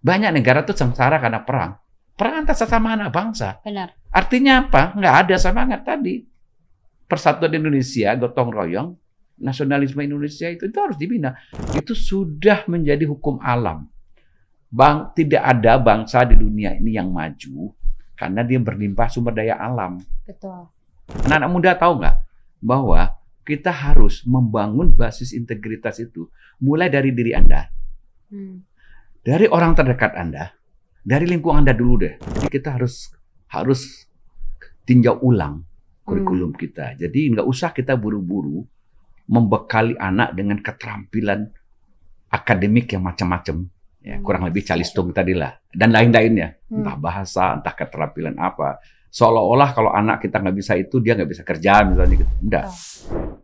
Banyak negara tuh sengsara karena perang. Perang antar sesama anak bangsa. Benar. Artinya apa? Nggak ada semangat tadi. Persatuan Indonesia, gotong royong, nasionalisme Indonesia itu, itu harus dibina. Itu sudah menjadi hukum alam. Bang, tidak ada bangsa di dunia ini yang maju karena dia berlimpah sumber daya alam. Betul. Anak-anak muda tahu nggak bahwa kita harus membangun basis integritas itu mulai dari diri Anda. Hmm dari orang terdekat Anda, dari lingkungan Anda dulu deh. Jadi kita harus harus tinjau ulang kurikulum hmm. kita. Jadi nggak usah kita buru-buru membekali anak dengan keterampilan akademik yang macam-macam. Ya, hmm. kurang lebih calistung tadi lah dan lain-lainnya hmm. entah bahasa entah keterampilan apa seolah-olah kalau anak kita nggak bisa itu dia nggak bisa kerja misalnya gitu enggak oh.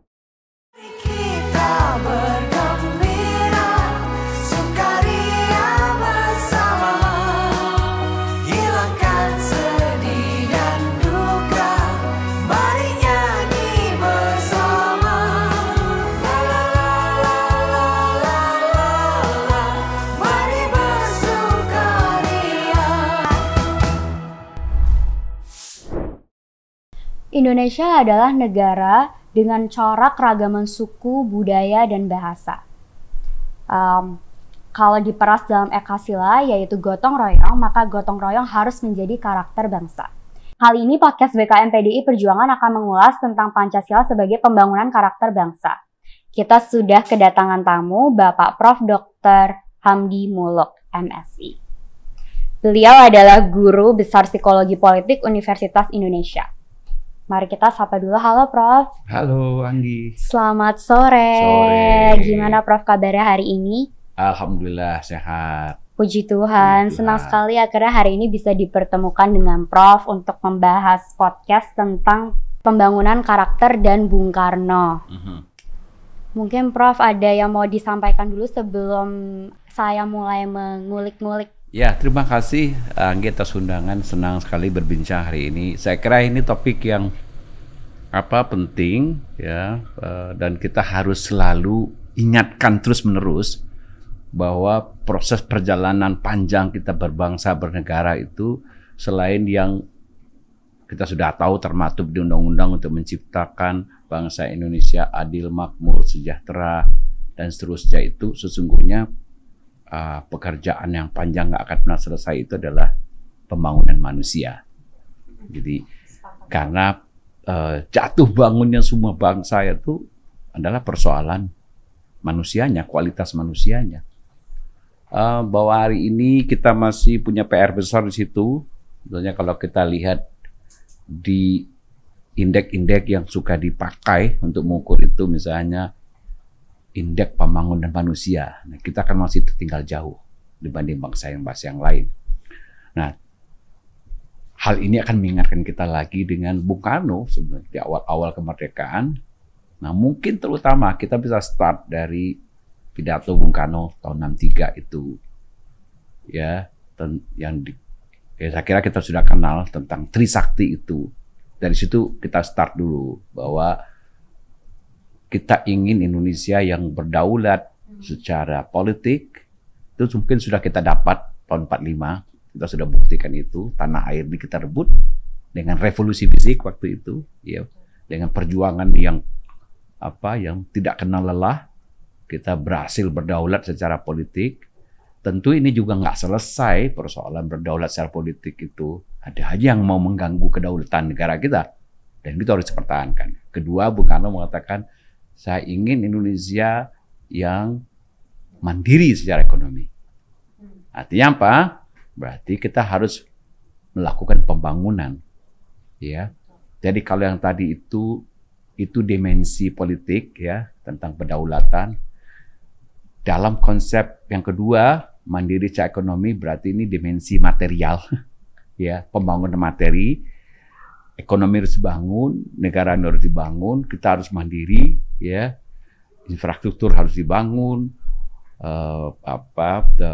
Indonesia adalah negara dengan corak keragaman suku, budaya, dan bahasa. Um, kalau diperas dalam ekasila yaitu gotong royong, maka gotong royong harus menjadi karakter bangsa. Hal ini podcast BKM PDI Perjuangan akan mengulas tentang Pancasila sebagai pembangunan karakter bangsa. Kita sudah kedatangan tamu Bapak Prof. Dr. Hamdi Muluk, MSI. Beliau adalah guru besar psikologi politik Universitas Indonesia. Mari kita sapa dulu. Halo Prof. Halo Anggi. Selamat sore. Sore. Gimana Prof kabarnya hari ini? Alhamdulillah sehat. Puji Tuhan, Puji Tuhan. senang sekali akhirnya hari ini bisa dipertemukan dengan Prof untuk membahas podcast tentang pembangunan karakter dan Bung Karno. Uh mhm. -huh. Mungkin Prof ada yang mau disampaikan dulu sebelum saya mulai mengulik-ngulik Ya, terima kasih eh, Anggi atas undangan. Senang sekali berbincang hari ini. Saya kira ini topik yang apa penting ya eh, dan kita harus selalu ingatkan terus-menerus bahwa proses perjalanan panjang kita berbangsa bernegara itu selain yang kita sudah tahu termaktub di undang-undang untuk menciptakan bangsa Indonesia adil, makmur, sejahtera dan seterusnya itu sesungguhnya uh, pekerjaan yang panjang nggak akan pernah selesai itu adalah pembangunan manusia. Jadi karena uh, jatuh bangunnya semua bangsa itu adalah persoalan manusianya, kualitas manusianya. Uh, bahwa hari ini kita masih punya PR besar di situ. Sebenarnya kalau kita lihat di indeks-indeks yang suka dipakai untuk mengukur itu misalnya indeks pembangunan manusia. Nah, kita kan masih tertinggal jauh dibanding bangsa yang bahasa yang lain. Nah, hal ini akan mengingatkan kita lagi dengan Bung Karno sebenarnya di awal-awal kemerdekaan. Nah, mungkin terutama kita bisa start dari pidato Bung Karno tahun 63 itu. Ya, yang di, ya saya kira kita sudah kenal tentang Trisakti itu. Dari situ kita start dulu bahwa kita ingin Indonesia yang berdaulat hmm. secara politik itu mungkin sudah kita dapat tahun 45 kita sudah buktikan itu tanah air ini kita rebut dengan revolusi fisik waktu itu ya dengan perjuangan yang apa yang tidak kenal lelah kita berhasil berdaulat secara politik tentu ini juga nggak selesai persoalan berdaulat secara politik itu ada aja yang mau mengganggu kedaulatan negara kita dan kita harus pertahankan kedua Bung Karno mengatakan saya ingin Indonesia yang mandiri secara ekonomi. Artinya apa? Berarti kita harus melakukan pembangunan. Ya. Jadi kalau yang tadi itu itu dimensi politik ya tentang kedaulatan. Dalam konsep yang kedua, mandiri secara ekonomi berarti ini dimensi material ya, pembangunan materi. Ekonomi harus dibangun, negara harus dibangun, kita harus mandiri ya infrastruktur harus dibangun uh, apa the,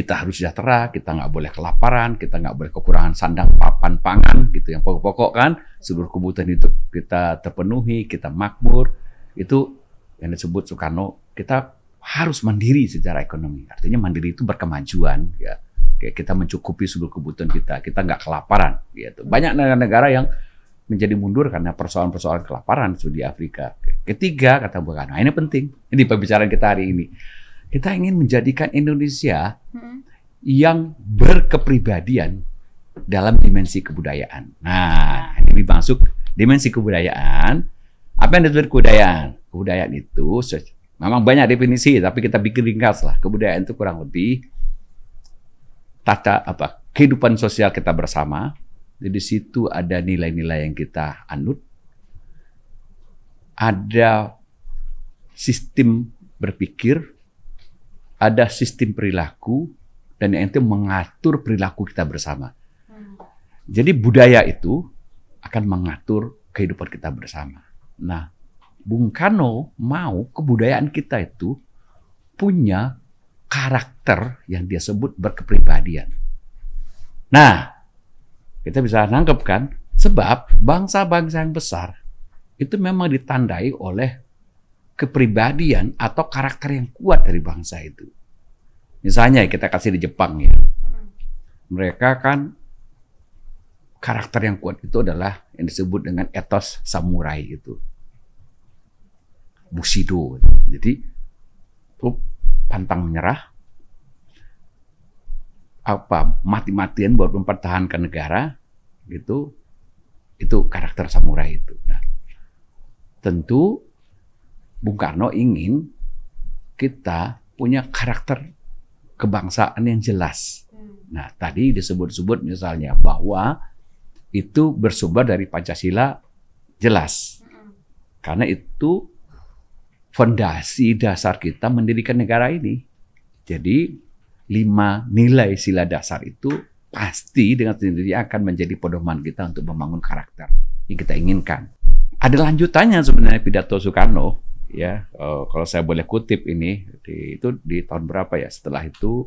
kita harus sejahtera kita nggak boleh kelaparan kita nggak boleh kekurangan sandang papan pangan gitu yang pokok-pokok kan seluruh kebutuhan itu kita terpenuhi kita makmur itu yang disebut Soekarno kita harus mandiri secara ekonomi artinya mandiri itu berkemajuan ya kita mencukupi seluruh kebutuhan kita kita nggak kelaparan gitu banyak negara-negara yang menjadi mundur karena persoalan-persoalan kelaparan di Afrika. Ketiga, kata Bu Karno, ini penting. Ini pembicaraan kita hari ini. Kita ingin menjadikan Indonesia hmm. yang berkepribadian dalam dimensi kebudayaan. Nah, ini masuk dimensi kebudayaan. Apa yang disebut kebudayaan? Kebudayaan itu memang banyak definisi, tapi kita bikin ringkas lah. Kebudayaan itu kurang lebih tata apa kehidupan sosial kita bersama, jadi di situ ada nilai-nilai yang kita anut. Ada sistem berpikir, ada sistem perilaku, dan yang itu mengatur perilaku kita bersama. Hmm. Jadi budaya itu akan mengatur kehidupan kita bersama. Nah, Bung Karno mau kebudayaan kita itu punya karakter yang dia sebut berkepribadian. Nah, kita bisa nangkep kan? Sebab bangsa-bangsa yang besar itu memang ditandai oleh kepribadian atau karakter yang kuat dari bangsa itu. Misalnya kita kasih di Jepang ya. Mereka kan karakter yang kuat itu adalah yang disebut dengan etos samurai itu. Bushido. Jadi pantang menyerah, apa mati-matian buat mempertahankan negara gitu itu karakter samurai itu nah, tentu Bung Karno ingin kita punya karakter kebangsaan yang jelas nah tadi disebut-sebut misalnya bahwa itu bersumber dari Pancasila jelas karena itu fondasi dasar kita mendirikan negara ini jadi lima nilai sila dasar itu pasti dengan sendirinya akan menjadi pedoman kita untuk membangun karakter yang kita inginkan. Ada lanjutannya sebenarnya pidato Soekarno ya oh, kalau saya boleh kutip ini di, itu di tahun berapa ya setelah itu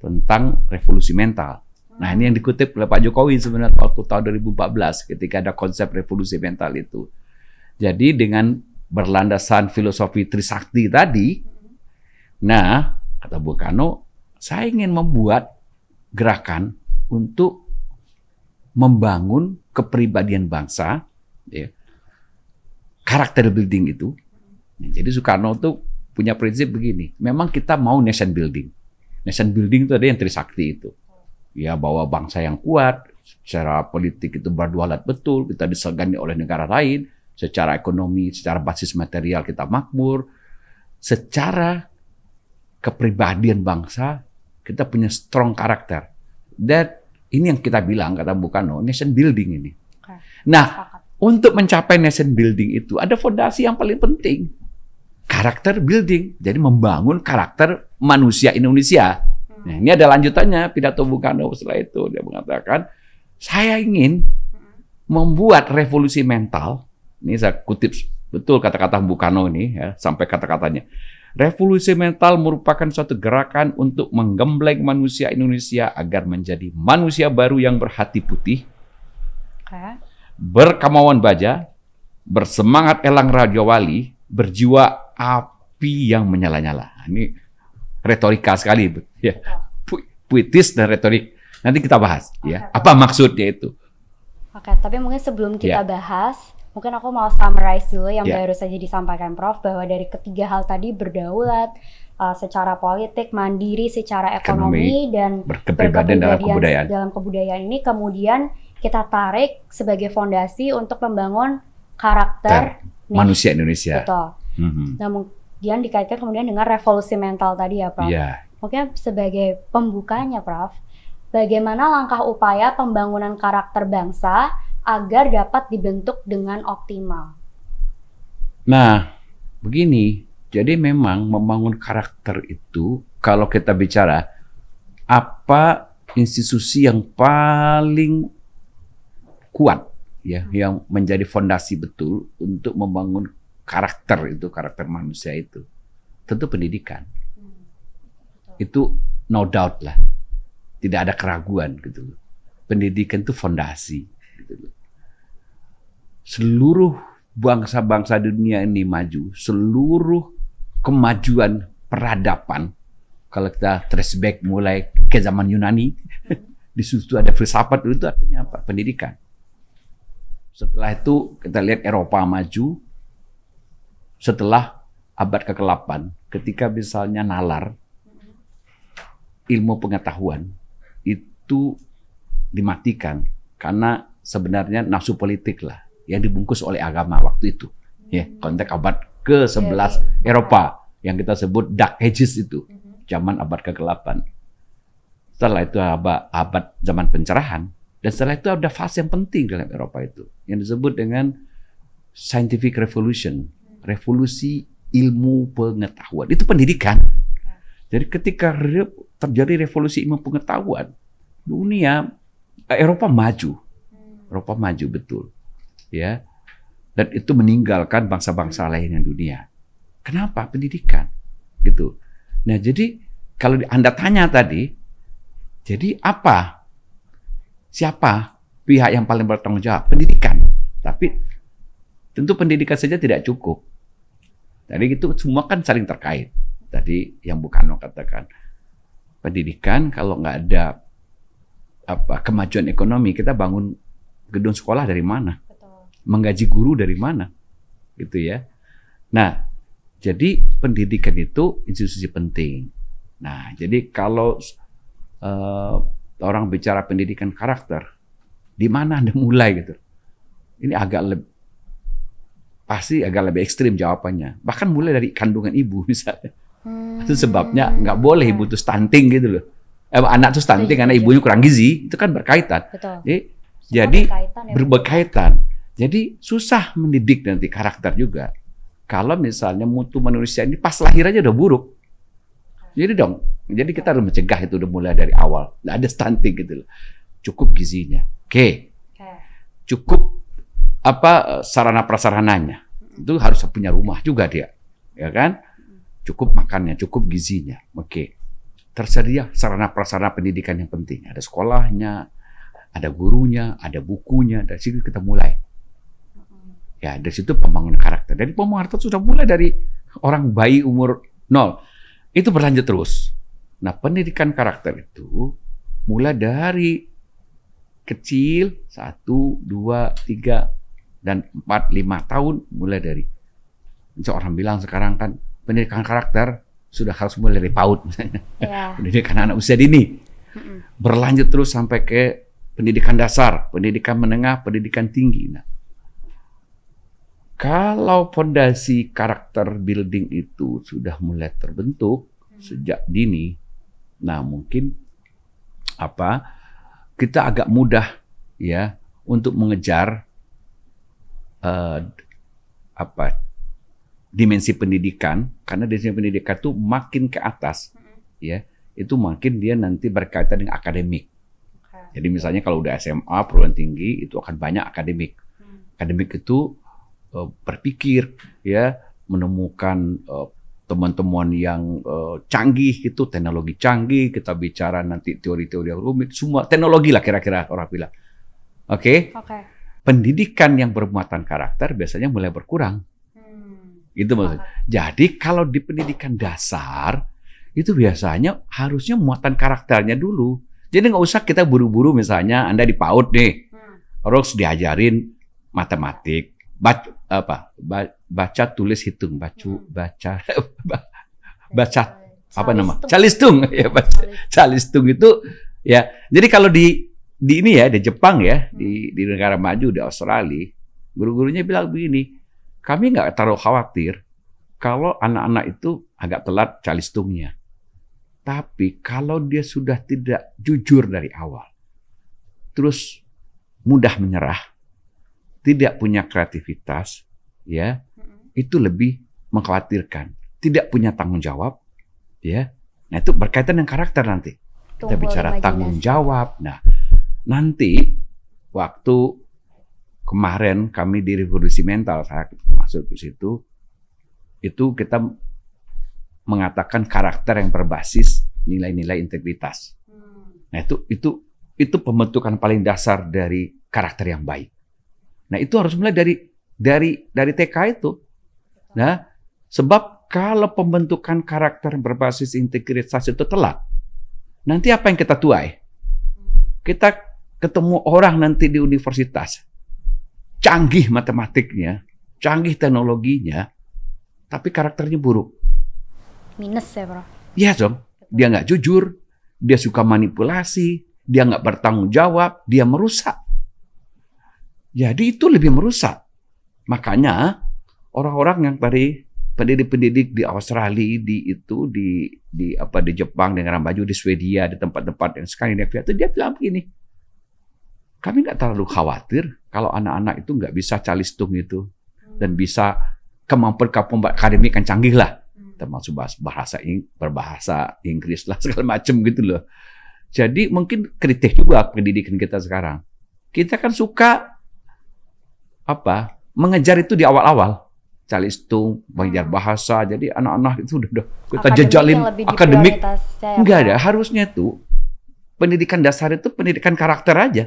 tentang revolusi mental. Nah ini yang dikutip oleh Pak Jokowi sebenarnya waktu tahun 2014 ketika ada konsep revolusi mental itu. Jadi dengan berlandasan filosofi Trisakti tadi, nah kata Bung Karno saya ingin membuat gerakan untuk membangun kepribadian bangsa, ya, karakter building itu. Nah, jadi Soekarno tuh punya prinsip begini, memang kita mau nation building. Nation building itu ada yang Trisakti itu. Ya bahwa bangsa yang kuat, secara politik itu berdualat betul, kita disegani oleh negara lain, secara ekonomi, secara basis material kita makmur, secara kepribadian bangsa kita punya strong karakter. That ini yang kita bilang kata Bukano, nation building ini. Okay. Nah, Sepakat. untuk mencapai nation building itu ada fondasi yang paling penting. Karakter building. Jadi membangun karakter manusia Indonesia. Hmm. Nah, ini ada lanjutannya pidato Bukano setelah itu dia mengatakan, "Saya ingin hmm. membuat revolusi mental." Ini saya kutip betul kata-kata Bukano ini ya, sampai kata-katanya Revolusi mental merupakan suatu gerakan untuk menggembleng manusia Indonesia agar menjadi manusia baru yang berhati putih, berkamauan berkemauan baja, bersemangat elang radio wali, berjiwa api yang menyala-nyala. Ini retorika sekali, ya. puitis dan retorik. Nanti kita bahas, ya. Apa maksudnya itu? Oke, tapi mungkin sebelum kita ya. bahas, Mungkin aku mau summarize dulu yang yeah. baru saja disampaikan Prof bahwa dari ketiga hal tadi berdaulat uh, secara politik, mandiri secara ekonomi, ekonomi dan berkepribadian dalam kebudayaan. Dalam kebudayaan ini kemudian kita tarik sebagai fondasi untuk membangun karakter Ter, manusia Indonesia. Betul. Mm -hmm. Nah, kemudian dikaitkan kemudian dengan revolusi mental tadi ya, Prof. Yeah. Mungkin sebagai pembukanya, Prof bagaimana langkah upaya pembangunan karakter bangsa agar dapat dibentuk dengan optimal? Nah, begini. Jadi memang membangun karakter itu kalau kita bicara apa institusi yang paling kuat ya hmm. yang menjadi fondasi betul untuk membangun karakter itu karakter manusia itu tentu pendidikan hmm. itu no doubt lah tidak ada keraguan gitu pendidikan itu fondasi gitu Seluruh bangsa-bangsa di dunia ini maju, seluruh kemajuan peradaban kalau kita trace back mulai ke zaman Yunani di situ ada filsafat dulu itu artinya apa? Pendidikan. Setelah itu kita lihat Eropa maju setelah abad ke-8 ketika misalnya nalar ilmu pengetahuan itu dimatikan karena sebenarnya nafsu politik lah yang dibungkus oleh agama waktu itu. Ya, hmm. konteks abad ke-11 yeah. Ya. Eropa yang kita sebut Dark Ages itu, hmm. zaman abad ke-8. Setelah itu abad, abad zaman pencerahan dan setelah itu ada fase yang penting dalam Eropa itu yang disebut dengan scientific revolution, hmm. revolusi ilmu pengetahuan. Itu pendidikan. Ya. Jadi ketika terjadi revolusi ilmu pengetahuan, dunia eh, Eropa maju. Eropa maju betul, ya. Dan itu meninggalkan bangsa-bangsa lain yang dunia. Kenapa? Pendidikan, gitu. Nah, jadi kalau Anda tanya tadi, jadi apa? Siapa pihak yang paling bertanggung jawab? Pendidikan. Tapi tentu pendidikan saja tidak cukup. Tadi itu semua kan saling terkait. Tadi yang bukan mau katakan pendidikan kalau nggak ada apa kemajuan ekonomi kita bangun gedung sekolah dari mana? Betul. Menggaji guru dari mana? Gitu ya. Nah, jadi pendidikan itu institusi penting. Nah, jadi kalau uh, orang bicara pendidikan karakter, di mana Anda mulai gitu? Ini agak lebih pasti agak lebih ekstrim jawabannya. Bahkan mulai dari kandungan ibu misalnya. Hmm. Itu sebabnya nggak boleh ibu tuh stunting gitu loh. Eh, anak tuh stunting iya, karena iya. ibunya kurang gizi, itu kan berkaitan. Betul. Jadi jadi oh, berkaitan, ya. berbekaitan. Jadi susah mendidik nanti karakter juga. Kalau misalnya mutu manusia ini pas lahir aja udah buruk. Jadi dong, jadi kita harus mencegah itu udah mulai dari awal. Nggak ada stunting gitu loh. Cukup gizinya. Oke. Okay. Cukup apa sarana prasarananya. Itu harus punya rumah juga dia. Ya kan? Cukup makannya, cukup gizinya. Oke. Okay. Tersedia sarana prasarana pendidikan yang penting. Ada sekolahnya, ada gurunya, ada bukunya, dari situ kita mulai. Ya, dari situ pembangunan karakter. Dari pembangunan karakter sudah mulai dari orang bayi umur nol. Itu berlanjut terus. Nah, pendidikan karakter itu mulai dari kecil, satu, dua, tiga, dan empat, lima tahun mulai dari. Seorang bilang sekarang kan pendidikan karakter sudah harus mulai dari PAUD Yeah. pendidikan anak usia dini. Berlanjut terus sampai ke pendidikan dasar, pendidikan menengah, pendidikan tinggi. Nah, kalau fondasi karakter building itu sudah mulai terbentuk sejak dini, nah mungkin apa kita agak mudah ya untuk mengejar uh, apa dimensi pendidikan karena dimensi pendidikan itu makin ke atas ya itu makin dia nanti berkaitan dengan akademik jadi misalnya kalau udah SMA perguruan tinggi itu akan banyak akademik. Hmm. Akademik itu uh, berpikir ya menemukan uh, eh, teman-teman yang uh, canggih gitu, teknologi canggih, kita bicara nanti teori-teori yang rumit, semua teknologi lah kira-kira orang bilang. Oke. Okay? Okay. Pendidikan yang bermuatan karakter biasanya mulai berkurang. Hmm. Itu maksudnya. Okay. Jadi kalau di pendidikan dasar itu biasanya harusnya muatan karakternya dulu. Jadi nggak usah kita buru-buru misalnya Anda di PAUD nih, harus hmm. diajarin matematik, baca, apa baca tulis hitung, hmm. baca baca baca apa nama calistung ya baca calistung itu ya jadi kalau di di ini ya di Jepang ya hmm. di di negara maju di Australia guru-gurunya bilang begini kami nggak terlalu khawatir kalau anak-anak itu agak telat calistungnya tapi kalau dia sudah tidak jujur dari awal, terus mudah menyerah, tidak punya kreativitas, ya, itu lebih mengkhawatirkan. Tidak punya tanggung jawab, ya. Nah, itu berkaitan dengan karakter nanti. Kita Tunggu bicara tanggung jawab. Nah, nanti waktu kemarin kami di revolusi mental, saya masuk ke situ, itu kita mengatakan karakter yang berbasis nilai-nilai integritas. Nah itu itu itu pembentukan paling dasar dari karakter yang baik. Nah itu harus mulai dari dari dari TK itu. Nah sebab kalau pembentukan karakter berbasis integritas itu telat, nanti apa yang kita tuai? Kita ketemu orang nanti di universitas, canggih matematiknya, canggih teknologinya, tapi karakternya buruk minus ya bro iya dong dia nggak jujur dia suka manipulasi dia nggak bertanggung jawab dia merusak jadi itu lebih merusak makanya orang-orang yang tadi pendidik-pendidik di Australia di itu di di apa di Jepang di baju di Swedia di tempat-tempat yang Skandinavia itu dia bilang begini kami nggak terlalu khawatir kalau anak-anak itu nggak bisa calistung itu dan bisa kemampuan kemampuan akademik yang canggih lah termasuk bahasa berbahasa Inggris lah segala macam gitu loh. Jadi mungkin kritik juga pendidikan kita sekarang. Kita kan suka apa mengejar itu di awal-awal cari itu belajar hmm. bahasa jadi anak-anak itu udah, udah kita akademik akademik ya, enggak ada harusnya tuh pendidikan dasar itu pendidikan karakter aja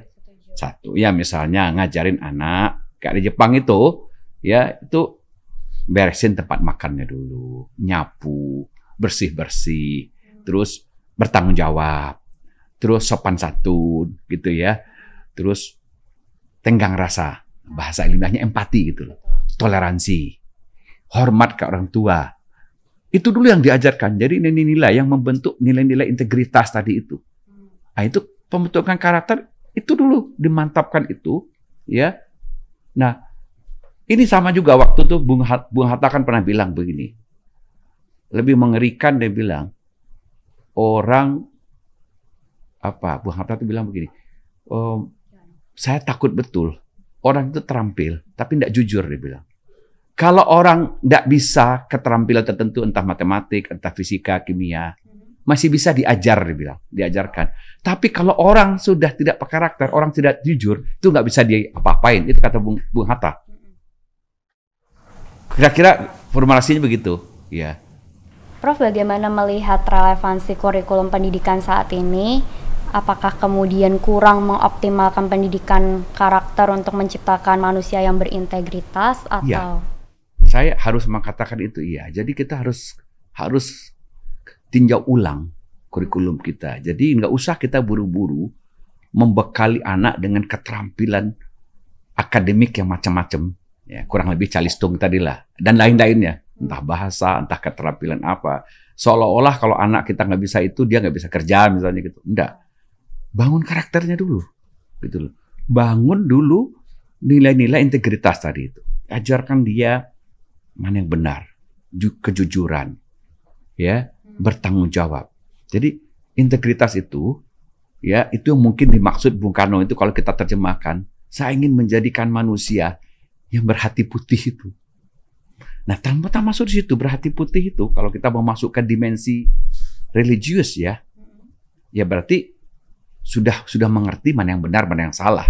satu ya misalnya ngajarin anak kayak di Jepang itu ya itu beresin tempat makannya dulu, nyapu, bersih-bersih, terus bertanggung jawab, terus sopan santun gitu ya. Terus tenggang rasa, bahasa lidahnya empati gitu loh. Toleransi, hormat ke orang tua. Itu dulu yang diajarkan. Jadi nilai-nilai yang membentuk nilai-nilai integritas tadi itu. Hmm. Nah, itu pembentukan karakter itu dulu dimantapkan itu ya. Nah, ini sama juga waktu itu Bung, Hat, Bung Hatta kan pernah bilang begini. Lebih mengerikan dia bilang orang apa Bung Hatta tuh bilang begini. Ehm, saya takut betul orang itu terampil tapi tidak jujur dia bilang. Kalau orang tidak bisa keterampilan tertentu entah matematik, entah fisika, kimia, masih bisa diajar dia diajarkan. Tapi kalau orang sudah tidak berkarakter, orang tidak jujur, itu nggak bisa dia apa apain Itu kata Bung, Bung Hatta. Kira-kira formulasinya begitu, ya. Prof, bagaimana melihat relevansi kurikulum pendidikan saat ini? Apakah kemudian kurang mengoptimalkan pendidikan karakter untuk menciptakan manusia yang berintegritas iya. atau? Ya. Saya harus mengatakan itu iya. Jadi kita harus harus tinjau ulang kurikulum kita. Jadi nggak usah kita buru-buru membekali anak dengan keterampilan akademik yang macam-macam ya kurang lebih calistung lah dan lain-lainnya entah bahasa entah keterampilan apa seolah-olah kalau anak kita nggak bisa itu dia nggak bisa kerja misalnya gitu enggak bangun karakternya dulu gitu loh bangun dulu nilai-nilai integritas tadi itu ajarkan dia mana yang benar kejujuran ya bertanggung jawab jadi integritas itu ya itu yang mungkin dimaksud Bung Karno itu kalau kita terjemahkan saya ingin menjadikan manusia yang berhati putih itu. Nah, tanpa masuk di situ berhati putih itu kalau kita mau masukkan dimensi religius ya. Ya berarti sudah sudah mengerti mana yang benar, mana yang salah.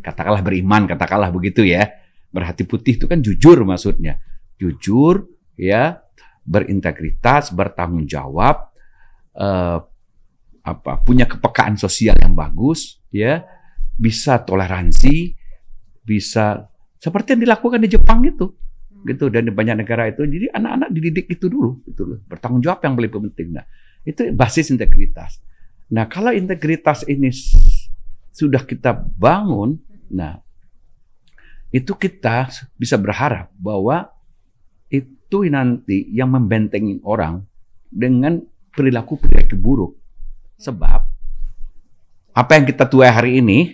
Katakanlah beriman, katakanlah begitu ya. Berhati putih itu kan jujur maksudnya. Jujur ya, berintegritas, bertanggung jawab, eh, apa punya kepekaan sosial yang bagus ya bisa toleransi bisa seperti yang dilakukan di Jepang itu, hmm. gitu dan di banyak negara itu. Jadi anak-anak dididik itu dulu, gitu loh. Bertanggung jawab yang paling penting. Nah, itu basis integritas. Nah, kalau integritas ini sudah kita bangun, nah itu kita bisa berharap bahwa itu nanti yang membentengi orang dengan perilaku perilaku buruk. Sebab apa yang kita tuai hari ini,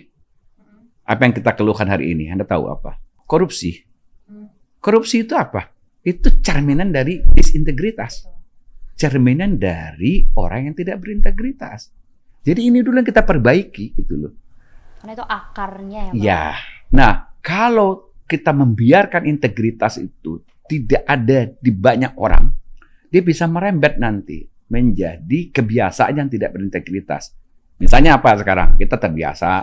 apa yang kita keluhkan hari ini, Anda tahu apa? korupsi. Hmm. Korupsi itu apa? Itu cerminan dari disintegritas. Cerminan dari orang yang tidak berintegritas. Jadi ini dulu yang kita perbaiki gitu loh. Karena itu akarnya ya. Ya. Nah, kalau kita membiarkan integritas itu tidak ada di banyak orang, dia bisa merembet nanti menjadi kebiasaan yang tidak berintegritas. Misalnya apa sekarang? Kita terbiasa,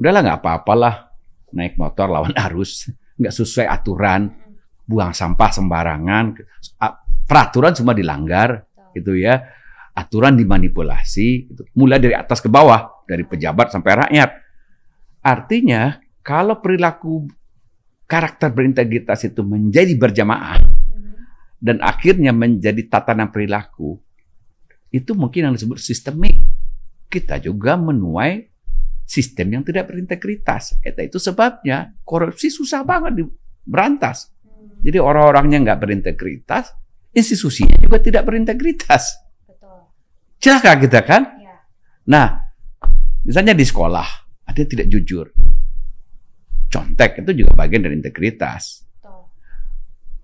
udahlah nggak apa-apalah, naik motor lawan arus, nggak sesuai aturan, buang sampah sembarangan, peraturan semua dilanggar, gitu ya. Aturan dimanipulasi, gitu. mulai dari atas ke bawah, dari pejabat sampai rakyat. Artinya, kalau perilaku karakter berintegritas itu menjadi berjamaah mm-hmm. dan akhirnya menjadi tatanan perilaku, itu mungkin yang disebut sistemik. Kita juga menuai sistem yang tidak berintegritas. Eta itu sebabnya korupsi susah banget diberantas. Hmm. Jadi orang-orangnya nggak berintegritas, institusinya juga tidak berintegritas. Celaka kita kan? Iya. Nah, misalnya di sekolah ada tidak jujur, contek itu juga bagian dari integritas.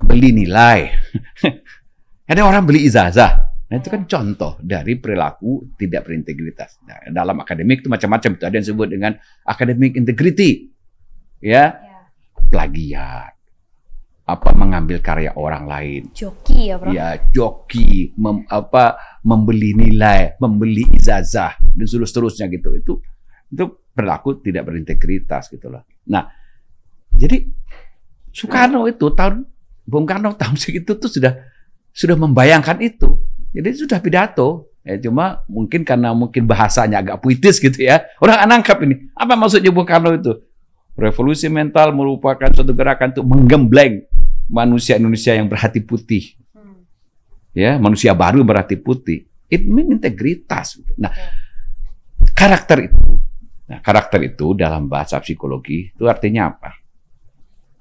Beli nilai, ada orang beli izazah, Nah itu kan contoh dari perilaku tidak berintegritas. Nah, dalam akademik itu macam-macam itu ada yang disebut dengan academic integrity, ya? ya, plagiat, apa mengambil karya orang lain, joki ya bro, ya joki, mem, apa membeli nilai, membeli ijazah dan seterusnya gitu itu itu perilaku tidak berintegritas gitulah. Nah jadi Soekarno itu tahun Bung Karno tahun segitu tuh sudah sudah membayangkan itu jadi sudah pidato. Ya, cuma mungkin karena mungkin bahasanya agak puitis gitu ya. Orang anangkap ini. Apa maksudnya Bung Karno itu? Revolusi mental merupakan suatu gerakan untuk menggembleng manusia Indonesia yang berhati putih. Hmm. Ya, manusia baru berhati putih. It mean integritas. Nah, ya. karakter itu. Nah, karakter itu dalam bahasa psikologi itu artinya apa?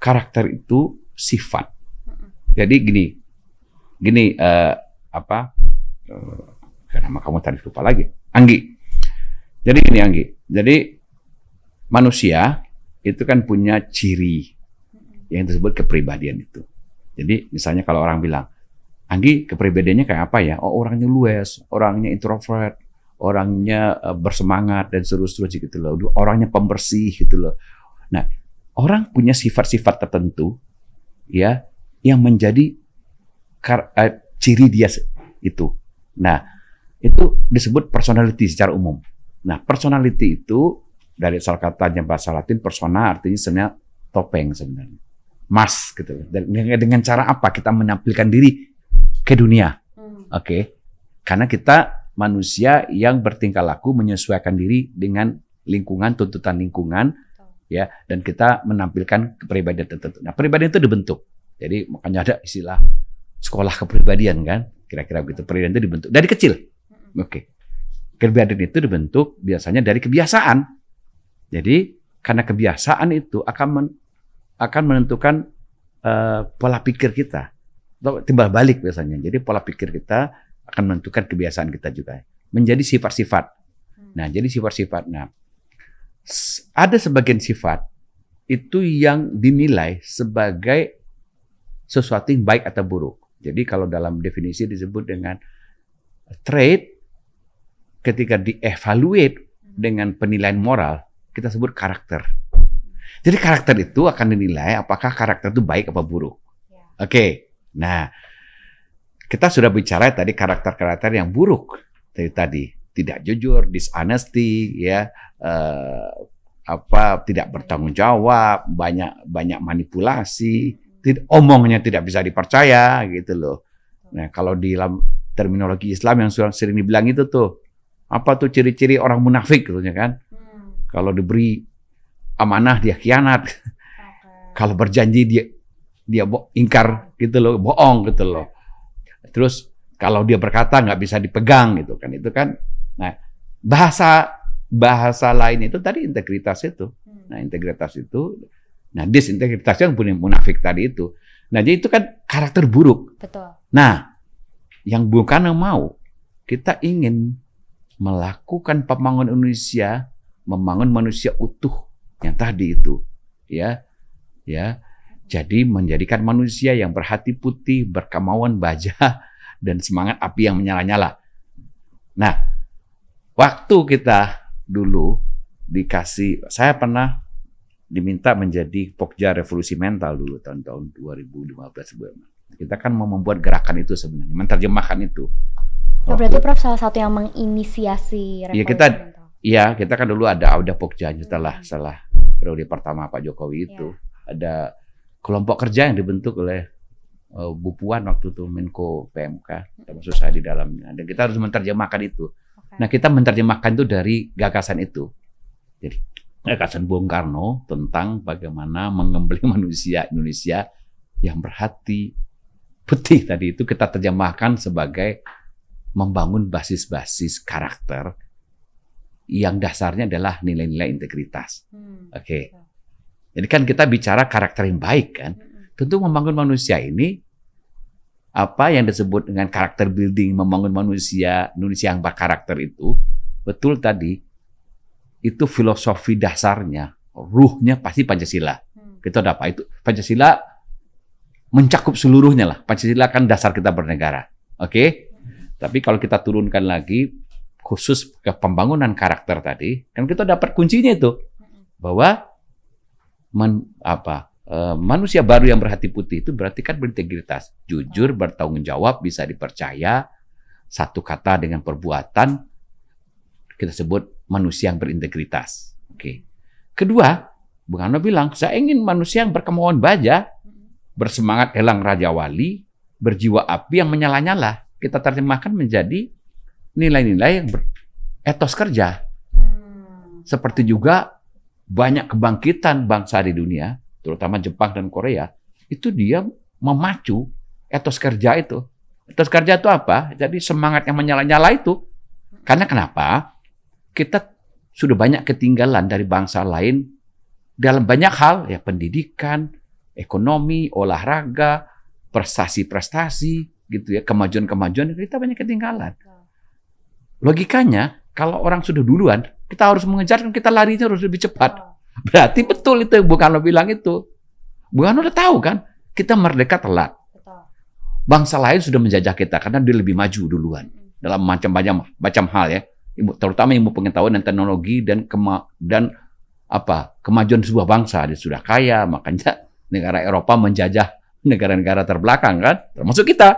Karakter itu sifat. Hmm. Jadi gini. Gini uh, apa? nama kamu tadi lupa lagi. Anggi. Jadi ini Anggi. Jadi manusia itu kan punya ciri yang disebut kepribadian itu. Jadi misalnya kalau orang bilang, Anggi kepribadiannya kayak apa ya? Oh orangnya luas, orangnya introvert, orangnya e, bersemangat dan seru seterusnya gitu loh. Orangnya pembersih gitu loh. Nah, orang punya sifat-sifat tertentu ya yang menjadi kar- uh, ciri dia itu. Nah, itu disebut personality secara umum. Nah, personality itu dari asal katanya bahasa Latin persona artinya sebenarnya topeng sebenarnya. Mas gitu. Dan dengan cara apa kita menampilkan diri ke dunia? Hmm. Oke. Okay? Karena kita manusia yang bertingkah laku menyesuaikan diri dengan lingkungan, tuntutan lingkungan oh. ya dan kita menampilkan kepribadian tertentu. Nah, kepribadian itu dibentuk. Jadi makanya ada istilah sekolah kepribadian kan Kira-kira begitu. perilaku itu dibentuk dari kecil. Oke. Okay. kebiasaan itu dibentuk biasanya dari kebiasaan. Jadi karena kebiasaan itu akan men, akan menentukan uh, pola pikir kita. Timbal balik biasanya. Jadi pola pikir kita akan menentukan kebiasaan kita juga. Menjadi sifat-sifat. Mm. Nah, jadi sifat-sifat. Nah, ada sebagian sifat itu yang dinilai sebagai sesuatu yang baik atau buruk. Jadi kalau dalam definisi disebut dengan trade, ketika dievaluate dengan penilaian moral, kita sebut karakter. Jadi karakter itu akan dinilai apakah karakter itu baik apa buruk. Ya. Oke. Okay. Nah, kita sudah bicara tadi karakter-karakter yang buruk dari tadi, tidak jujur, dishonesty, ya, eh, apa tidak bertanggung jawab, banyak banyak manipulasi, omongnya tidak bisa dipercaya gitu loh. Nah, kalau di dalam terminologi Islam yang sering dibilang itu tuh apa tuh ciri-ciri orang munafik gitu kan. Hmm. Kalau diberi amanah dia khianat. kalau berjanji dia dia ingkar gitu loh, bohong gitu loh. Terus kalau dia berkata nggak bisa dipegang gitu kan itu kan. Nah, bahasa bahasa lain itu tadi integritas itu. Hmm. Nah, integritas itu Nah, disintegritas yang punya munafik tadi itu. Nah, jadi itu kan karakter buruk. Betul. Nah, yang bukan yang mau, kita ingin melakukan pembangunan Indonesia, membangun manusia utuh yang tadi itu, ya, ya. Jadi menjadikan manusia yang berhati putih, berkemauan baja, dan semangat api yang menyala-nyala. Nah, waktu kita dulu dikasih, saya pernah diminta menjadi pokja revolusi mental dulu tahun-tahun 2015 kita kan mau membuat gerakan itu sebenarnya menerjemahkan itu oh, berarti Prof salah satu yang menginisiasi iya, revolusi ya kita mental. Iya kita kan dulu ada ada pokja setelah hmm. setelah periode pertama Pak Jokowi iya. itu ya. ada kelompok kerja yang dibentuk oleh uh, Bu Puan waktu itu Menko PMK termasuk saya di dalamnya dan kita harus menerjemahkan itu. Okay. Nah kita menerjemahkan itu dari gagasan itu. Jadi gagasan eh, Bung Karno tentang bagaimana mengembeli manusia Indonesia yang berhati putih tadi itu kita terjemahkan sebagai membangun basis-basis karakter yang dasarnya adalah nilai-nilai integritas. Hmm. Oke. Okay. Jadi kan kita bicara karakter yang baik kan. Hmm. Tentu membangun manusia ini apa yang disebut dengan karakter building, membangun manusia Indonesia yang berkarakter itu betul tadi itu filosofi dasarnya, ruhnya pasti Pancasila. Hmm. Itu ada apa? Itu Pancasila mencakup seluruhnya lah. Pancasila kan dasar kita bernegara. Oke? Okay? Hmm. Tapi kalau kita turunkan lagi khusus ke pembangunan karakter tadi, kan kita dapat kuncinya itu bahwa men, apa e, manusia baru yang berhati putih itu berarti kan berintegritas, jujur, bertanggung jawab, bisa dipercaya, satu kata dengan perbuatan kita sebut manusia yang berintegritas. Oke. Kedua, Bung Karno bilang, saya ingin manusia yang berkemauan baja, bersemangat elang raja wali, berjiwa api yang menyala-nyala. Kita terjemahkan menjadi nilai-nilai yang etos kerja. Hmm. Seperti juga banyak kebangkitan bangsa di dunia, terutama Jepang dan Korea, itu dia memacu etos kerja itu. Etos kerja itu apa? Jadi semangat yang menyala-nyala itu. Karena kenapa? kita sudah banyak ketinggalan dari bangsa lain dalam banyak hal ya pendidikan, ekonomi, olahraga, prestasi-prestasi gitu ya, kemajuan-kemajuan kita banyak ketinggalan. Logikanya kalau orang sudah duluan, kita harus mengejar dan kita larinya harus lebih cepat. Berarti betul itu bukan lo bilang itu. Bukan udah tahu kan, kita merdeka telat. Bangsa lain sudah menjajah kita karena dia lebih maju duluan hmm. dalam macam-macam macam hal ya ilmu, terutama ilmu pengetahuan dan teknologi dan kema, dan apa kemajuan sebuah bangsa dia sudah kaya makanya negara Eropa menjajah negara-negara terbelakang kan termasuk kita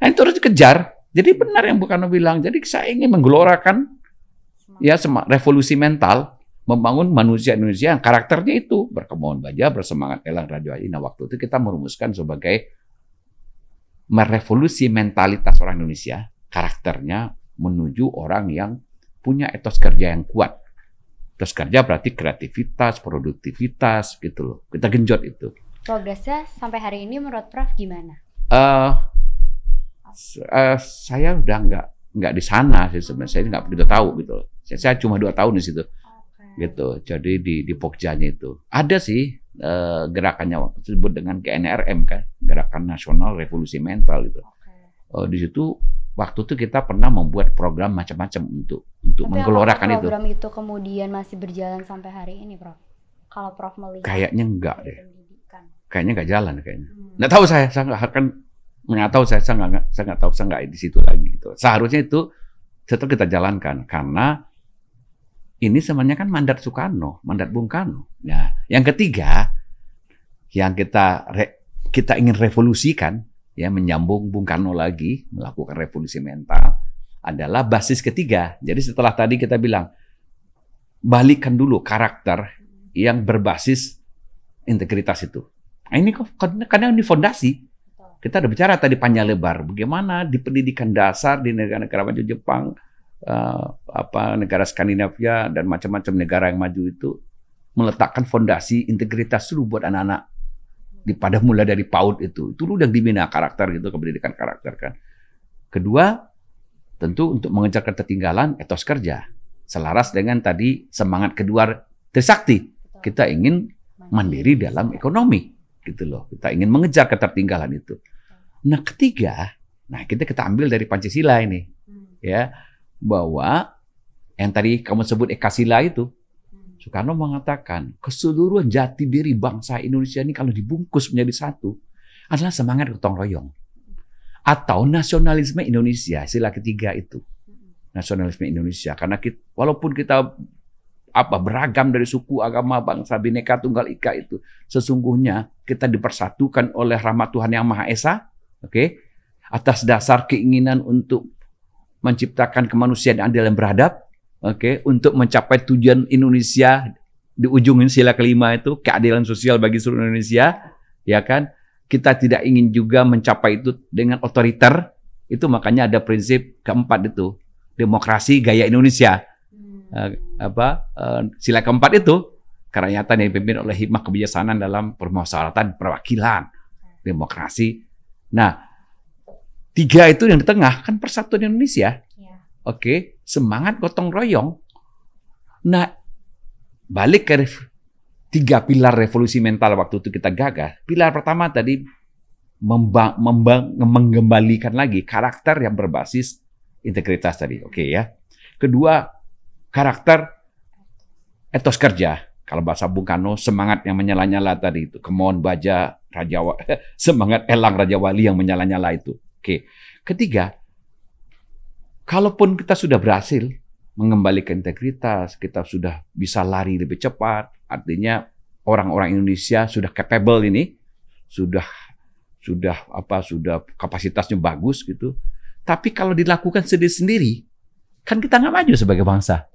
nah, itu harus dikejar jadi benar yang bukan bilang jadi saya ingin menggelorakan ya revolusi mental membangun manusia Indonesia yang karakternya itu berkemauan baja bersemangat elang radio nah waktu itu kita merumuskan sebagai merevolusi mentalitas orang Indonesia karakternya menuju orang yang punya etos kerja yang kuat. Etos kerja berarti kreativitas, produktivitas gitu loh. Kita genjot itu. Progresnya sampai hari ini menurut Prof gimana? Uh, uh, saya udah nggak nggak di sana sih sebenarnya. Saya nggak begitu tahu gitu loh. Saya, saya cuma dua tahun di situ. Okay. Gitu. Jadi di di Pokjanya itu. Ada sih uh, gerakannya waktu disebut dengan GNRM kan, Gerakan Nasional Revolusi Mental gitu. Okay. Uh, di situ waktu itu kita pernah membuat program macam-macam untuk untuk Tapi menggelorakan itu. Program itu kemudian masih berjalan sampai hari ini, Prof. Kalau Prof melihat kayaknya enggak deh. Kayaknya enggak jalan kayaknya. Hmm. Nggak tahu saya, saya enggak akan nggak tahu saya, saya nggak saya enggak tahu saya nggak di situ lagi gitu. Seharusnya itu tetap kita jalankan karena ini sebenarnya kan mandat Soekarno, mandat Bung Karno. Nah, yang ketiga yang kita re, kita ingin revolusikan ya menyambung Bung Karno lagi melakukan revolusi mental adalah basis ketiga. Jadi setelah tadi kita bilang balikan dulu karakter yang berbasis integritas itu. Nah, ini kok kadang ini fondasi. Kita udah bicara tadi panjang lebar bagaimana di pendidikan dasar di negara-negara maju Jepang uh, apa negara Skandinavia dan macam-macam negara yang maju itu meletakkan fondasi integritas dulu buat anak-anak pada mulai dari paut itu. Itu lu udah dibina karakter gitu, kependidikan karakter kan. Kedua, tentu untuk mengejar ketertinggalan etos kerja. Selaras dengan tadi semangat kedua Trisakti. Kita ingin mandiri dalam ekonomi gitu loh. Kita ingin mengejar ketertinggalan itu. Nah, ketiga, nah kita kita ambil dari Pancasila ini. Hmm. Ya, bahwa yang tadi kamu sebut ekasila itu Soekarno mengatakan keseluruhan jati diri bangsa Indonesia ini kalau dibungkus menjadi satu adalah semangat gotong royong atau nasionalisme Indonesia sila ketiga itu nasionalisme Indonesia karena kita, walaupun kita apa beragam dari suku, agama, bangsa, bineka tunggal ika itu sesungguhnya kita dipersatukan oleh rahmat Tuhan yang Maha Esa, oke? Okay? Atas dasar keinginan untuk menciptakan kemanusiaan yang adil dan beradab, Oke, okay, untuk mencapai tujuan Indonesia di ujung sila kelima itu keadilan sosial bagi seluruh Indonesia, ya kan? Kita tidak ingin juga mencapai itu dengan otoriter. Itu makanya ada prinsip keempat itu, demokrasi gaya Indonesia. Uh, apa uh, sila keempat itu kerakyatan yang dipimpin oleh hikmah kebijaksanaan dalam permusyawaratan perwakilan demokrasi. Nah, tiga itu yang di tengah kan persatuan Indonesia. Oke, okay? semangat gotong royong. Nah, balik ke tiga pilar revolusi mental waktu itu kita gagal. Pilar pertama tadi membang, membang, lagi karakter yang berbasis integritas tadi. Oke okay, ya. Kedua, karakter etos kerja. Kalau bahasa Bung Karno, semangat yang menyala-nyala tadi itu. kemohon baja Raja Wali, semangat elang Raja Wali yang menyala-nyala itu. Oke. Okay. Ketiga, kalaupun kita sudah berhasil mengembalikan integritas, kita sudah bisa lari lebih cepat, artinya orang-orang Indonesia sudah capable ini, sudah sudah apa sudah kapasitasnya bagus gitu. Tapi kalau dilakukan sendiri-sendiri, kan kita nggak maju sebagai bangsa.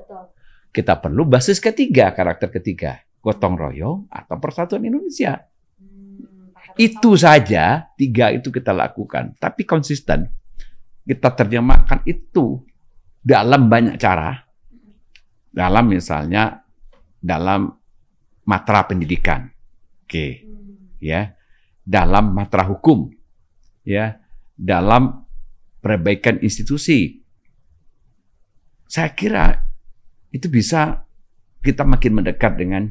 Kita perlu basis ketiga, karakter ketiga, gotong royong atau persatuan Indonesia. Hmm, itu saja tiga itu kita lakukan, tapi konsisten kita terjemahkan itu dalam banyak cara. Dalam misalnya dalam matra pendidikan. Oke. Okay. Ya. Dalam matra hukum. Ya. Dalam perbaikan institusi. Saya kira itu bisa kita makin mendekat dengan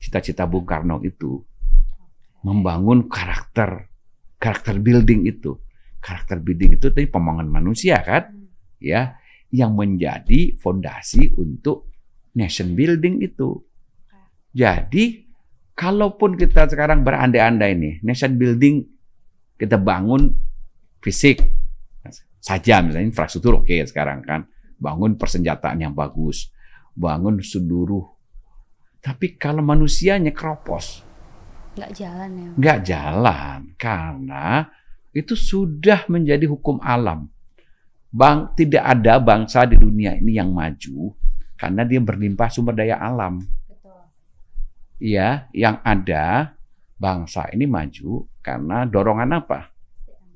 cita-cita Bung Karno itu membangun karakter karakter building itu Karakter building itu tadi pembangunan manusia kan, hmm. ya, yang menjadi fondasi untuk nation building itu. Jadi kalaupun kita sekarang berandai-andai nih, nation building kita bangun fisik saja misalnya infrastruktur oke okay, sekarang kan bangun persenjataan yang bagus, bangun seluruh. Tapi kalau manusianya keropos, nggak jalan ya. Nggak jalan karena itu sudah menjadi hukum alam. Bang, tidak ada bangsa di dunia ini yang maju karena dia berlimpah sumber daya alam. Iya, yang ada bangsa ini maju karena dorongan apa?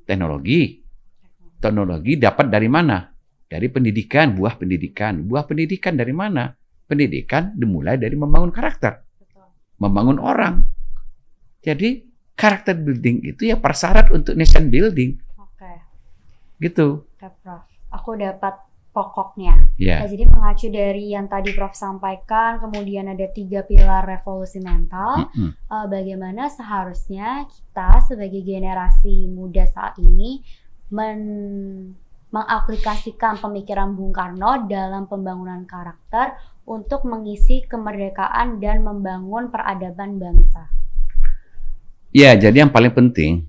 Teknologi. Teknologi dapat dari mana? Dari pendidikan, buah pendidikan. Buah pendidikan dari mana? Pendidikan dimulai dari membangun karakter. Membangun orang. Jadi Karakter building itu ya persyarat untuk nation building. Oke. Okay. Gitu. Prof. Aku dapat pokoknya. Yeah. Nah, jadi mengacu dari yang tadi Prof sampaikan, kemudian ada tiga pilar revolusi mental. Mm -hmm. uh, bagaimana seharusnya kita sebagai generasi muda saat ini men mengaplikasikan pemikiran Bung Karno dalam pembangunan karakter untuk mengisi kemerdekaan dan membangun peradaban bangsa. Ya, jadi yang paling penting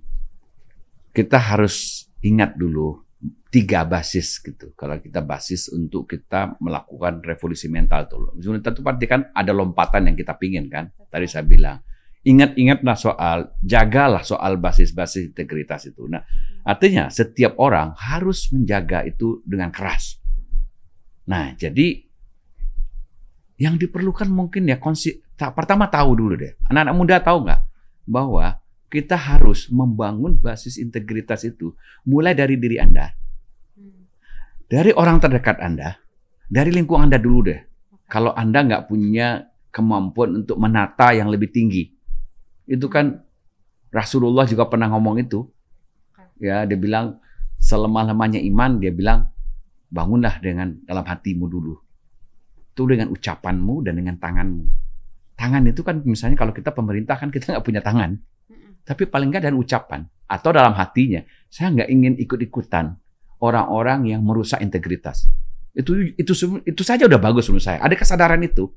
kita harus ingat dulu tiga basis gitu. Kalau kita basis untuk kita melakukan revolusi mental tuh. Tentu pasti kan ada lompatan yang kita pingin kan. Tadi saya bilang ingat-ingatlah soal jagalah soal basis-basis integritas itu. Nah, artinya setiap orang harus menjaga itu dengan keras. Nah, jadi yang diperlukan mungkin ya konsi pertama tahu dulu deh. Anak-anak muda tahu nggak? bahwa kita harus membangun basis integritas itu mulai dari diri Anda. Dari orang terdekat Anda, dari lingkungan Anda dulu deh. Kalau Anda nggak punya kemampuan untuk menata yang lebih tinggi. Itu kan Rasulullah juga pernah ngomong itu. Ya, dia bilang selemah-lemahnya iman, dia bilang bangunlah dengan dalam hatimu dulu. Itu dengan ucapanmu dan dengan tanganmu tangan itu kan misalnya kalau kita pemerintah kan kita nggak punya tangan. Tapi paling nggak dan ucapan atau dalam hatinya, saya nggak ingin ikut-ikutan orang-orang yang merusak integritas. Itu itu itu saja udah bagus menurut saya. Ada kesadaran itu. Mm.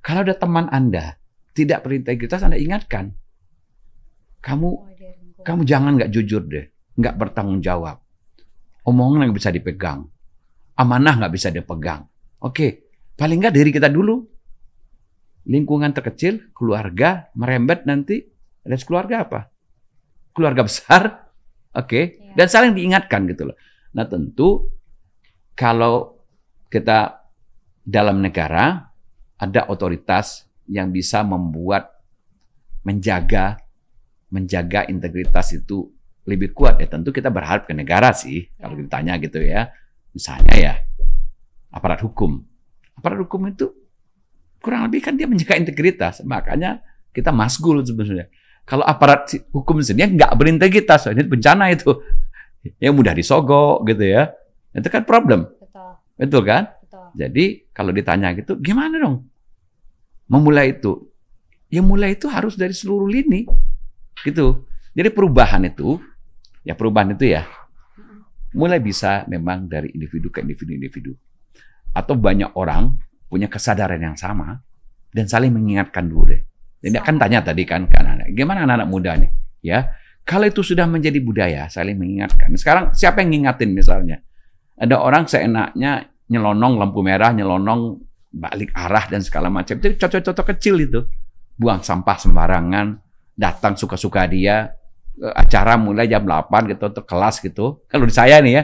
Kalau ada teman Anda tidak berintegritas, Anda ingatkan. Kamu oh, kamu jangan nggak jujur deh, nggak bertanggung jawab. Omongan nggak bisa dipegang, amanah nggak bisa dipegang. Oke, paling nggak dari kita dulu lingkungan terkecil, keluarga, merembet nanti ada keluarga apa? Keluarga besar, oke, okay. ya. dan saling diingatkan gitu loh. Nah tentu kalau kita dalam negara ada otoritas yang bisa membuat menjaga menjaga integritas itu lebih kuat ya tentu kita berharap ke negara sih ya. kalau ditanya gitu ya misalnya ya aparat hukum aparat hukum itu kurang lebih kan dia menjaga integritas. Makanya kita masgul sebenarnya. Kalau aparat hukum sendiri nggak berintegritas, ini bencana itu. yang mudah disogok gitu ya. Itu kan problem. Betul. Betul kan? Betul. Jadi kalau ditanya gitu, gimana dong? Memulai itu. Ya mulai itu harus dari seluruh lini. Gitu. Jadi perubahan itu, ya perubahan itu ya, mulai bisa memang dari individu ke individu-individu. Atau banyak orang punya kesadaran yang sama dan saling mengingatkan dulu deh. Jadi akan tanya tadi kan ke anak, anak gimana anak-anak muda nih ya? Kalau itu sudah menjadi budaya saling mengingatkan. Sekarang siapa yang ngingatin misalnya? Ada orang seenaknya nyelonong lampu merah, nyelonong balik arah dan segala macam. Jadi cocok-cocok kecil itu. Buang sampah sembarangan, datang suka-suka dia, e, acara mulai jam 8 gitu, kelas gitu. Kalau di saya nih ya, iya.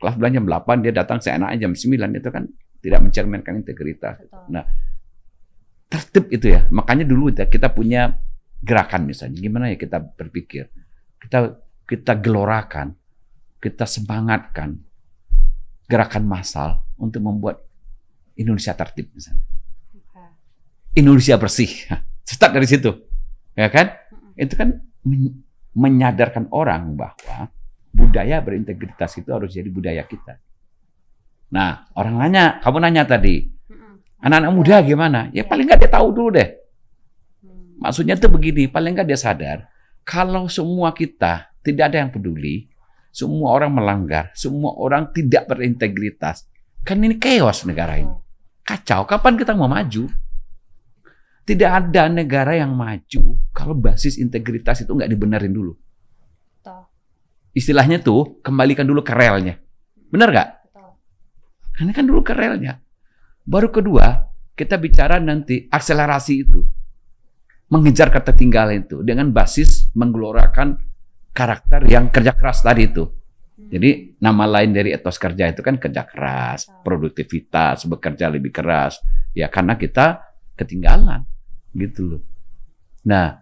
kelas bulan jam 8 dia datang seenaknya jam 9 itu kan tidak mencerminkan integritas. Betul. Nah, tertib itu ya. Makanya dulu kita punya gerakan misalnya, gimana ya kita berpikir, kita kita gelorakan, kita semangatkan gerakan massal untuk membuat Indonesia tertib misalnya. Indonesia bersih. Start dari situ. Ya kan? Itu kan menyadarkan orang bahwa budaya berintegritas itu harus jadi budaya kita. Nah, orang nanya, kamu nanya tadi, anak-anak muda iya. gimana? Ya iya. paling nggak dia tahu dulu deh. Hmm. Maksudnya tuh begini, paling nggak dia sadar, kalau semua kita tidak ada yang peduli, semua orang melanggar, semua orang tidak berintegritas, kan ini chaos negara ini. Iya. Kacau, kapan kita mau maju? Tidak ada negara yang maju kalau basis integritas itu nggak dibenerin dulu. Istilahnya tuh, kembalikan dulu ke relnya. Benar nggak? Ini kan dulu ke Baru kedua, kita bicara nanti akselerasi itu. Mengejar ketertinggalan itu dengan basis menggelorakan karakter yang kerja keras tadi itu. Jadi nama lain dari etos kerja itu kan kerja keras, produktivitas, bekerja lebih keras. Ya karena kita ketinggalan gitu loh. Nah,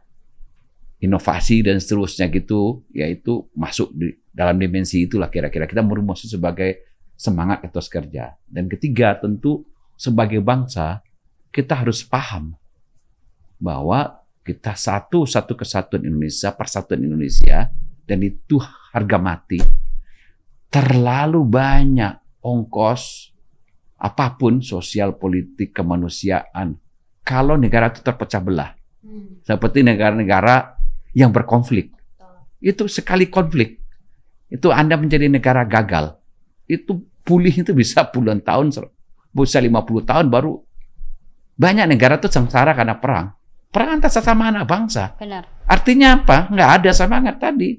inovasi dan seterusnya gitu yaitu masuk di dalam dimensi itulah kira-kira kita merumuskan sebagai semangat etos kerja. Dan ketiga, tentu sebagai bangsa kita harus paham bahwa kita satu satu kesatuan Indonesia, persatuan Indonesia dan itu harga mati. Terlalu banyak ongkos apapun sosial, politik, kemanusiaan kalau negara itu terpecah belah. Hmm. Seperti negara-negara yang berkonflik. Itu sekali konflik itu Anda menjadi negara gagal itu pulih itu bisa puluhan tahun, bisa 50 tahun baru banyak negara tuh sengsara karena perang. Perang antar sesama anak bangsa. Benar. Artinya apa? Nggak ada semangat tadi.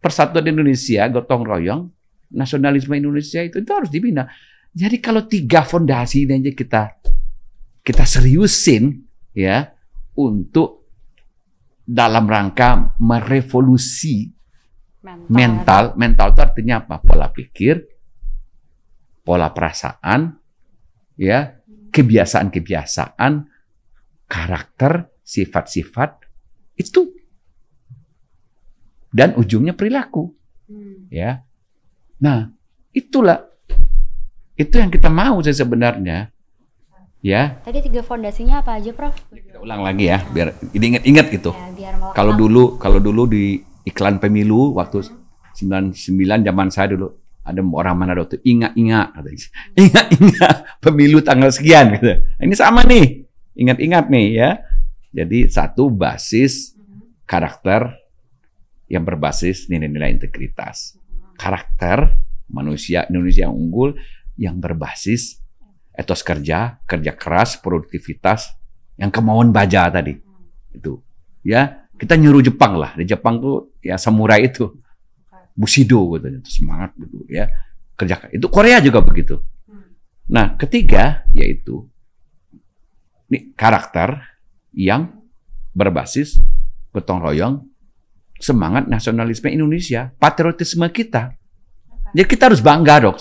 Persatuan Indonesia, gotong royong, nasionalisme Indonesia itu, itu harus dibina. Jadi kalau tiga fondasi ini aja kita kita seriusin ya untuk dalam rangka merevolusi mental. mental. Mental itu artinya apa? Pola pikir, pola perasaan, ya, kebiasaan-kebiasaan, karakter, sifat-sifat itu dan ujungnya perilaku. Hmm. Ya. Nah, itulah itu yang kita mau sebenarnya. Ya. Tadi tiga fondasinya apa aja, Prof? Kita ulang lagi ya, biar inget ingat gitu. Ya, kalau dulu kalau dulu di iklan pemilu waktu hmm. 99 zaman saya dulu ada orang mana waktu ingat-ingat ingat-ingat pemilu tanggal sekian gitu. Ini sama nih, ingat-ingat nih ya. Jadi satu basis karakter yang berbasis nilai-nilai integritas. Karakter manusia Indonesia yang unggul yang berbasis etos kerja, kerja keras, produktivitas, yang kemauan baja tadi. Itu ya, kita nyuruh Jepang lah. Di Jepang tuh ya samurai itu Busido katanya itu semangat gitu ya kerjakan itu Korea juga begitu hmm. nah ketiga yaitu ini karakter yang berbasis gotong royong semangat nasionalisme Indonesia patriotisme kita jadi kita harus bangga dok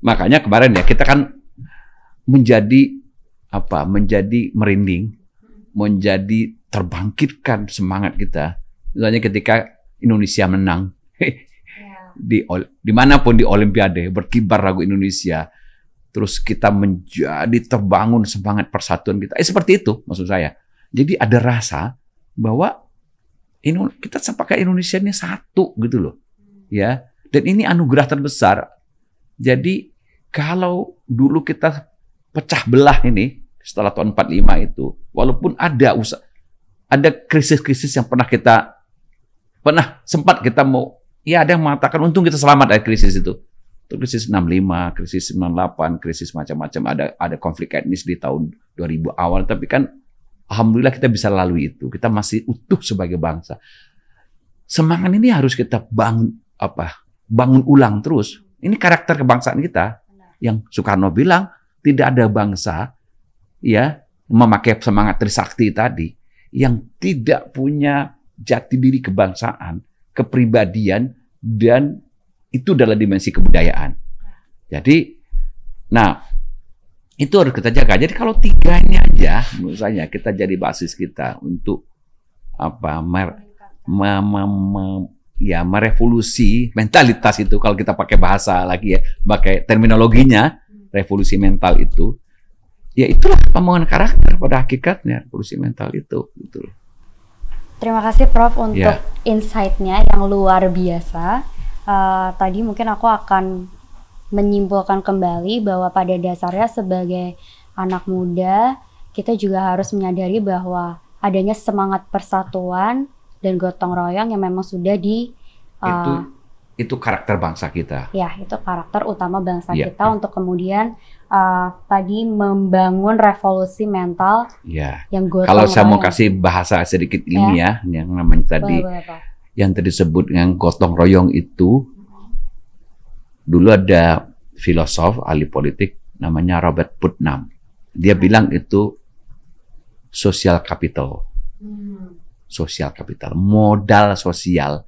makanya kemarin ya kita kan menjadi apa menjadi merinding hmm. menjadi terbangkitkan semangat kita misalnya ketika Indonesia menang di dimanapun di Olimpiade berkibar lagu Indonesia, terus kita menjadi terbangun semangat persatuan kita. Eh seperti itu maksud saya. Jadi ada rasa bahwa ini kita sepakat Indonesia ini satu gitu loh, ya. Dan ini anugerah terbesar. Jadi kalau dulu kita pecah belah ini setelah tahun 45 itu, walaupun ada usaha, ada krisis-krisis yang pernah kita pernah sempat kita mau Ya ada yang mengatakan untung kita selamat dari krisis itu. Itu krisis 65, krisis 98, krisis macam-macam. Ada ada konflik etnis di tahun 2000 awal. Tapi kan Alhamdulillah kita bisa lalui itu. Kita masih utuh sebagai bangsa. Semangat ini harus kita bangun apa? Bangun ulang terus. Ini karakter kebangsaan kita yang Soekarno bilang tidak ada bangsa ya memakai semangat trisakti tadi yang tidak punya jati diri kebangsaan kepribadian, dan itu adalah dimensi kebudayaan. Jadi, nah itu harus kita jaga. Jadi kalau tiganya aja, menurut saya kita jadi basis kita untuk apa mer, ma, ma, ma, ya merevolusi mentalitas itu kalau kita pakai bahasa lagi ya, pakai terminologinya revolusi mental itu, ya itulah pembangunan karakter pada hakikatnya revolusi mental itu, gitu loh. Terima kasih Prof untuk yeah. insight-nya yang luar biasa. Uh, tadi mungkin aku akan menyimpulkan kembali bahwa pada dasarnya sebagai anak muda kita juga harus menyadari bahwa adanya semangat persatuan dan gotong royong yang memang sudah di uh, itu itu karakter bangsa kita. Ya, itu karakter utama bangsa ya. kita untuk kemudian uh, tadi membangun revolusi mental. Ya. Yang gue kalau saya mau kasih bahasa sedikit ya. ini ya. yang namanya tadi boleh, boleh, yang tadi disebut dengan gotong royong itu dulu ada filosof ahli politik namanya Robert Putnam. Dia hmm. bilang itu sosial capital. Hmm. sosial Social capital, modal sosial.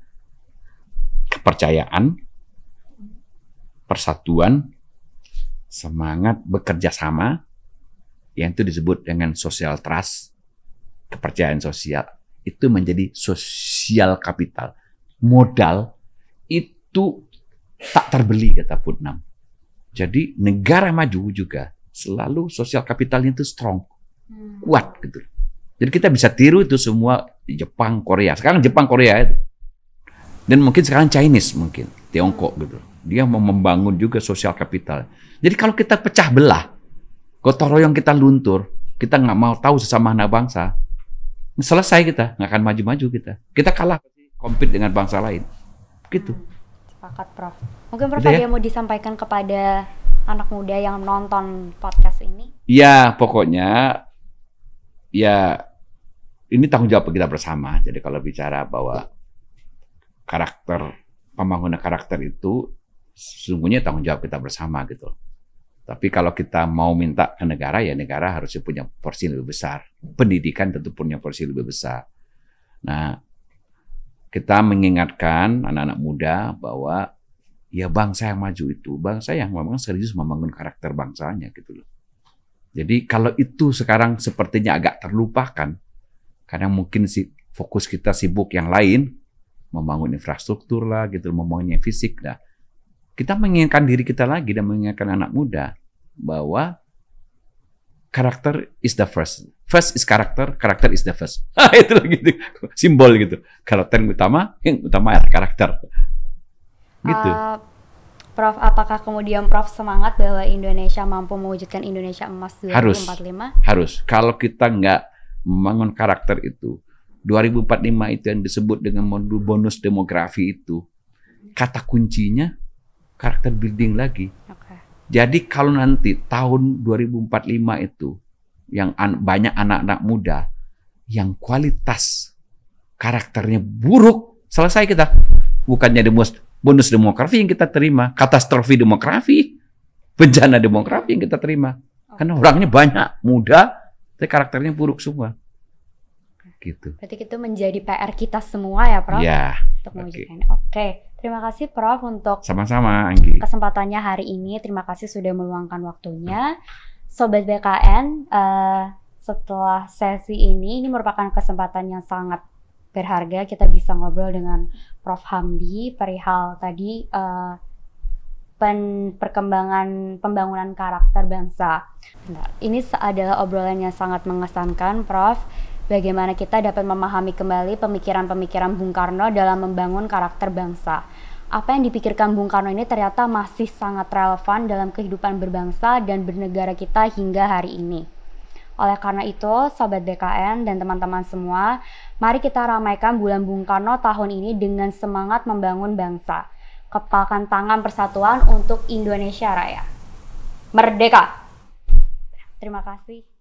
Kepercayaan, persatuan, semangat bekerja sama yang itu disebut dengan social trust, kepercayaan sosial, itu menjadi sosial kapital. Modal itu tak terbeli kata Putnam. Jadi negara maju juga selalu sosial kapitalnya itu strong, hmm. kuat gitu. Jadi kita bisa tiru itu semua di Jepang, Korea. Sekarang Jepang, Korea itu. Dan mungkin sekarang Chinese mungkin, Tiongkok gitu. Dia mau membangun juga sosial kapital. Jadi kalau kita pecah belah, gotong royong kita luntur, kita nggak mau tahu sesama anak bangsa, selesai kita, nggak akan maju-maju kita. Kita kalah, compete dengan bangsa lain. Gitu. Hmm, sepakat, Prof. Mungkin Prof gitu ada ya. yang mau disampaikan kepada anak muda yang nonton podcast ini? Ya, pokoknya ya ini tanggung jawab kita bersama. Jadi kalau bicara bahwa karakter pembangunan karakter itu sesungguhnya tanggung jawab kita bersama gitu Tapi kalau kita mau minta ke negara ya negara harus punya porsi lebih besar. Pendidikan tentu punya porsi lebih besar. Nah, kita mengingatkan anak-anak muda bahwa ya bangsa yang maju itu bangsa yang memang serius membangun karakter bangsanya gitu loh. Jadi kalau itu sekarang sepertinya agak terlupakan, kadang mungkin si fokus kita sibuk yang lain, membangun infrastruktur lah gitu, membangun yang fisik dah. Kita mengingatkan diri kita lagi dan mengingatkan anak muda bahwa karakter is the first. First is karakter, karakter is the first. Ah, itu gitu, simbol gitu. Karakter yang utama, yang utama adalah karakter. Gitu. Uh, Prof, apakah kemudian Prof semangat bahwa Indonesia mampu mewujudkan Indonesia emas 2045? Harus, harus. Kalau kita nggak membangun karakter itu, 2045 itu yang disebut dengan modul bonus demografi itu, kata kuncinya karakter building lagi. Okay. Jadi kalau nanti tahun 2045 itu yang an banyak anak-anak muda yang kualitas karakternya buruk, selesai kita. Bukannya demos bonus demografi yang kita terima, katastrofi demografi, bencana demografi yang kita terima. Karena orangnya banyak, muda, tapi karakternya buruk semua gitu. Berarti itu menjadi PR kita semua ya, Prof. Iya. Untuk mewujudkan. Oke. okay. Terima kasih Prof untuk sama-sama Anggi. Kesempatannya hari ini, terima kasih sudah meluangkan waktunya. Hmm. Sobat BKN, uh, eh, setelah sesi ini ini merupakan kesempatan yang sangat berharga kita bisa ngobrol dengan Prof Hamdi perihal tadi uh, pen perkembangan pembangunan karakter bangsa. Nah, ini adalah obrolan yang sangat mengesankan, Prof bagaimana kita dapat memahami kembali pemikiran-pemikiran Bung Karno dalam membangun karakter bangsa. Apa yang dipikirkan Bung Karno ini ternyata masih sangat relevan dalam kehidupan berbangsa dan bernegara kita hingga hari ini. Oleh karena itu, Sobat BKN dan teman-teman semua, mari kita ramaikan bulan Bung Karno tahun ini dengan semangat membangun bangsa. Kepalkan tangan persatuan untuk Indonesia Raya. Merdeka! Terima kasih.